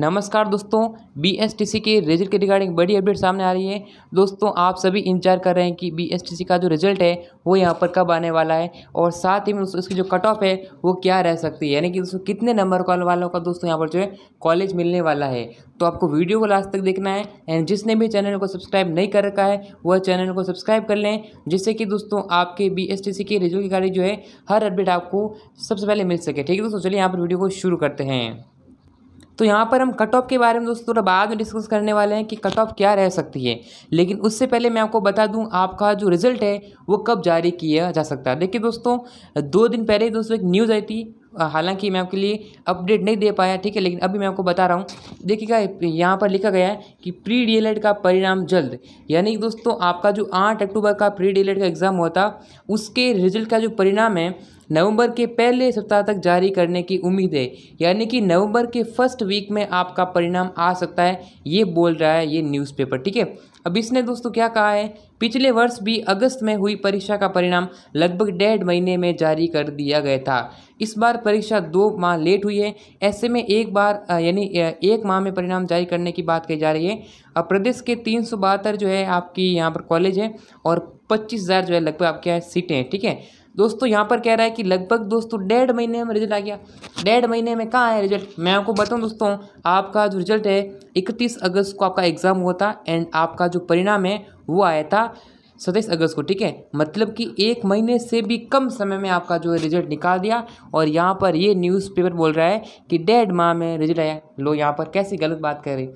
नमस्कार दोस्तों बीएसटीसी के रिजल्ट के रिगार्डिंग बड़ी अपडेट सामने आ रही है दोस्तों आप सभी इंतजार कर रहे हैं कि बीएसटीसी का जो रिजल्ट है वो यहाँ पर कब आने वाला है और साथ ही में उसकी जो कट ऑफ है वो क्या रह सकती है यानी कि दोस्तों कितने नंबर कॉल वालों का दोस्तों यहाँ पर जो है कॉलेज मिलने वाला है तो आपको वीडियो को लास्ट तक देखना है एंड जिसने भी चैनल को सब्सक्राइब नहीं कर रखा है वह चैनल को सब्सक्राइब कर लें जिससे कि दोस्तों आपके बी के रिजल्ट के रिगार्डिंग जो है हर अपडेट आपको सबसे पहले मिल सके ठीक है दोस्तों चलिए यहाँ पर वीडियो को शुरू करते हैं तो यहाँ पर हम कट ऑफ के बारे में दोस्तों थोड़ा बाद में डिस्कस करने वाले हैं कि कट ऑफ क्या रह सकती है लेकिन उससे पहले मैं आपको बता दूँ आपका जो रिजल्ट है वो कब जारी किया जा सकता है देखिए दोस्तों दो दिन पहले ही दोस्तों एक न्यूज़ आई थी हालांकि मैं आपके लिए अपडेट नहीं दे पाया ठीक है लेकिन अभी मैं आपको बता रहा हूँ देखिएगा यहाँ पर लिखा गया है कि प्री डी का परिणाम जल्द यानी कि दोस्तों आपका जो आठ अक्टूबर का प्री डी का एग्ज़ाम हुआ था उसके रिजल्ट का जो परिणाम है नवंबर के पहले सप्ताह तक जारी करने की उम्मीद है यानी कि नवंबर के फर्स्ट वीक में आपका परिणाम आ सकता है ये बोल रहा है ये न्यूज़पेपर ठीक है अब इसने दोस्तों क्या कहा है पिछले वर्ष भी अगस्त में हुई परीक्षा का परिणाम लगभग डेढ़ महीने में जारी कर दिया गया था इस बार परीक्षा दो माह लेट हुई है ऐसे में एक बार यानी एक माह में परिणाम जारी करने की बात कही जा रही है अब प्रदेश के तीन जो है आपकी यहाँ पर कॉलेज है और पच्चीस हज़ार जो है लगभग आपके यहाँ सीटें हैं ठीक है दोस्तों यहाँ पर कह रहा है कि लगभग दोस्तों डेढ़ महीने में रिजल्ट आ गया डेढ़ महीने में कहाँ है रिजल्ट मैं आपको बताऊँ दोस्तों आपका जो रिजल्ट है इकतीस अगस्त को आपका एग्ज़ाम हुआ था एंड आपका जो परिणाम है वो आया था सत्ताईस अगस्त को ठीक है मतलब कि एक महीने से भी कम समय में आपका जो है रिजल्ट निकाल दिया और यहाँ पर ये न्यूज़पेपर बोल रहा है कि डेढ़ माह में रिजल्ट आया लो यहाँ पर कैसी गलत बात कर रहे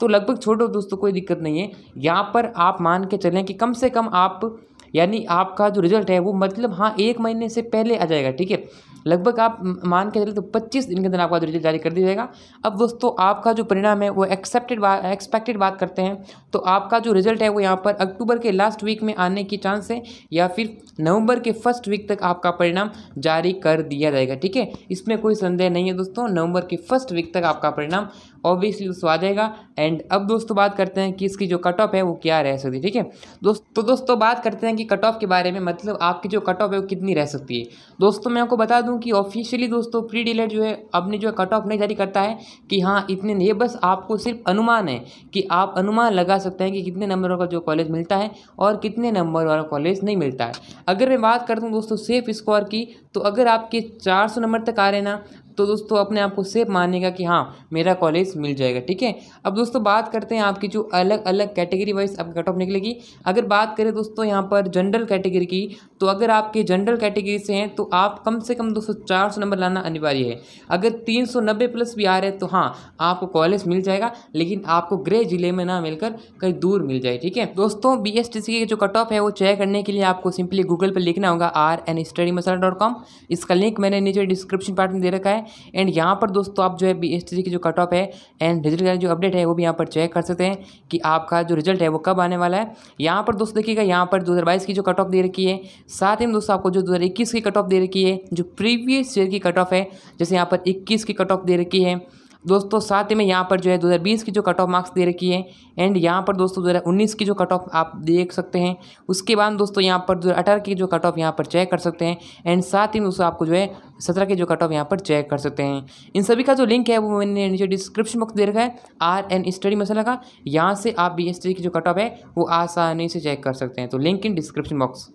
तो लगभग छोड़ो दोस्तों कोई दिक्कत नहीं है यहाँ पर आप मान के चलें कि कम से कम आप यानी आपका जो रिजल्ट है वो मतलब हाँ एक महीने से पहले आ जाएगा ठीक है लगभग आप मान के चले तो पच्चीस दिन के अंदर आपका रिजल्ट जारी कर दिया जाएगा अब दोस्तों आपका जो परिणाम है वो एक्सेप्टेड बात एक्सपेक्टेड बात करते हैं तो आपका जो रिजल्ट है वो यहाँ पर अक्टूबर के लास्ट वीक में आने की चांस है या फिर नवंबर के फर्स्ट वीक तक आपका परिणाम जारी कर दिया जाएगा ठीक है इसमें कोई संदेह नहीं है दोस्तों नवंबर के फर्स्ट वीक तक आपका परिणाम ऑब्वियसली उसको आ जाएगा एंड अब दोस्तों बात करते हैं कि इसकी जो कट ऑफ है वो क्या रह सकती है ठीक है दोस्त तो दोस्तों बात करते हैं कि कट ऑफ के बारे में मतलब आपकी जो कट ऑफ है वो कितनी रह सकती है दोस्तों मैं आपको बता दूं कि ऑफिशियली दोस्तों प्री डीलर जो है अपनी जो कट ऑफ नहीं जारी करता है कि हाँ इतने ये बस आपको सिर्फ अनुमान है कि आप अनुमान लगा सकते हैं कि कितने नंबर का जो कॉलेज मिलता है और कितने नंबर वाला कॉलेज नहीं मिलता है अगर मैं बात करता हूँ दोस्तों सेफ स्कोर की तो अगर आपके चार नंबर तक आ रहे ना तो दोस्तों अपने आप को सेफ मानेगा कि हाँ मेरा कॉलेज मिल जाएगा ठीक है अब दोस्तों बात करते हैं आपकी जो अलग अलग कैटेगरी वाइज आपकी कट ऑफ निकलेगी अगर बात करें दोस्तों यहाँ पर जनरल कैटेगरी की तो अगर आपके जनरल कैटेगरी से हैं तो आप कम से कम दोस्तों चार सौ नंबर लाना अनिवार्य है अगर तीन सौ नब्बे प्लस भी आ रहे हैं तो हाँ आपको कॉलेज मिल जाएगा लेकिन आपको ग्रे जिले में ना मिलकर कहीं दूर मिल जाए ठीक है दोस्तों बी एस टी सी की जो कट ऑफ है वो चेक करने के लिए आपको सिंपली गूगल पर लिखना होगा R N study Masala dot com इसका लिंक मैंने नीचे डिस्क्रिप्शन पार्ट में दे रखा है एंड यहाँ पर दोस्तों आप जो है बी एस की जो कट ऑफ है एंड रिजल्ट का जो अपडेट है वो भी यहाँ पर चेक कर सकते हैं कि आपका जो रिजल्ट है वो कब आने वाला है यहाँ पर दोस्तों देखिएगा यहाँ पर दो की जो कट ऑफ दे रखी है साथ ही दोस्तों आपको जो दो की कट ऑफ दे रखी है जो प्रीवियस ईयर की कट ऑफ है जैसे यहाँ पर इक्कीस की कट ऑफ दे रखी है दोस्तों साथ ही में यहाँ पर जो है 2020 की जो कट ऑफ मार्क्स दे रखी है एंड यहाँ पर दोस्तों 2019 की जो कट ऑफ आप देख सकते हैं उसके बाद दोस्तों यहाँ पर जो अठारह की जो कट ऑफ यहाँ पर चेक कर सकते हैं एंड साथ ही में उसको आपको जो है सत्रह के जो कट ऑफ यहाँ पर चेक कर सकते हैं इन सभी का जो लिंक है वो मैंने नीचे डिस्क्रिप्शन बॉक्स दे रखा है आर एन स्टडी मसला का यहाँ से आप बी e की जो कट ऑफ है वो आसानी से चेक कर सकते हैं तो लिंक इन डिस्क्रिप्शन बॉक्स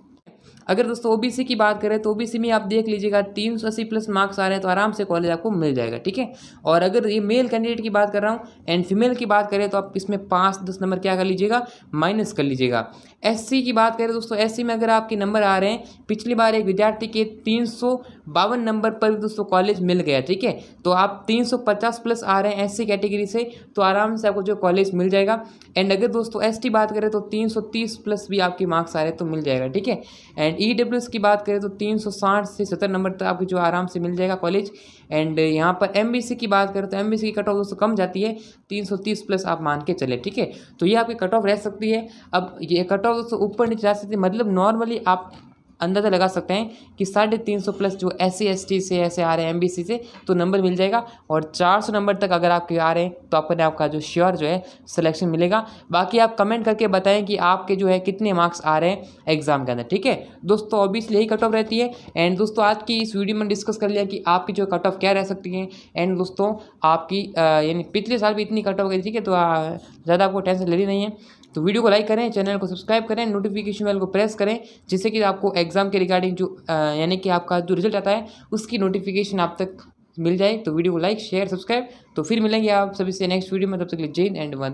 अगर दोस्तों ओबीसी की बात करें तो ओबीसी में आप देख लीजिएगा तीन सौ अस्सी प्लस मार्क्स आ रहे हैं तो आराम से कॉलेज आपको मिल जाएगा ठीक है और अगर ये मेल कैंडिडेट की बात कर रहा हूँ एंड फीमेल की बात करें तो आप इसमें पाँच दस नंबर क्या कर लीजिएगा माइनस कर लीजिएगा एससी की बात करें दोस्तों एस में अगर आपके नंबर आ रहे हैं पिछली बार एक विद्यार्थी के तीन सौ बावन नंबर पर दोस्तों कॉलेज मिल गया ठीक है तो आप 350 प्लस आ रहे हैं एससी कैटेगरी से तो आराम से आपको जो कॉलेज मिल जाएगा एंड अगर दोस्तों एसटी बात करें तो 330 प्लस भी आपके मार्क्स आ रहे हैं तो मिल जाएगा ठीक है एंड ईडब्ल्यूएस e की बात करें तो 360 से सत्तर नंबर तक आपको जो आराम से मिल जाएगा कॉलेज एंड यहाँ पर एम की बात करें तो एम की कट ऑफ दोस्तों कम जाती है तीन प्लस आप मान के चले ठीक है तो ये आपकी कट ऑफ रह सकती है अब ये कट ऑफ दोस्तों ऊपर नीचे जा सकती है मतलब नॉर्मली आप अंदाज़ा लगा सकते हैं कि साढ़े तीन सौ प्लस जो एस सी से ऐसे आ रहे हैं एम से तो नंबर मिल जाएगा और चार सौ नंबर तक अगर आपके आ रहे हैं तो अपने आपका जो श्योर जो है सिलेक्शन मिलेगा बाकी आप कमेंट करके बताएं कि आपके जो है कितने मार्क्स आ रहे हैं एग्जाम के अंदर ठीक है दोस्तों ऑब्वियसली यही कट ऑफ रहती है एंड दोस्तों आज की इस वीडियो में डिस्कस कर लिया कि आपकी जो कट ऑफ क्या रह सकती है एंड दोस्तों आपकी यानी पिछले साल भी इतनी कट ऑफ गई थी कि तो ज़्यादा आपको टेंशन ले रही नहीं है तो वीडियो को लाइक करें चैनल को सब्सक्राइब करें नोटिफिकेशन बेल को प्रेस करें जिससे कि आपको एग्ज़ाम के रिगार्डिंग जो यानी कि आपका जो रिजल्ट आता है उसकी नोटिफिकेशन आप तक मिल जाए तो वीडियो को लाइक शेयर सब्सक्राइब तो फिर मिलेंगे आप सभी से नेक्स्ट वीडियो में तब तक जैन एंड वंदे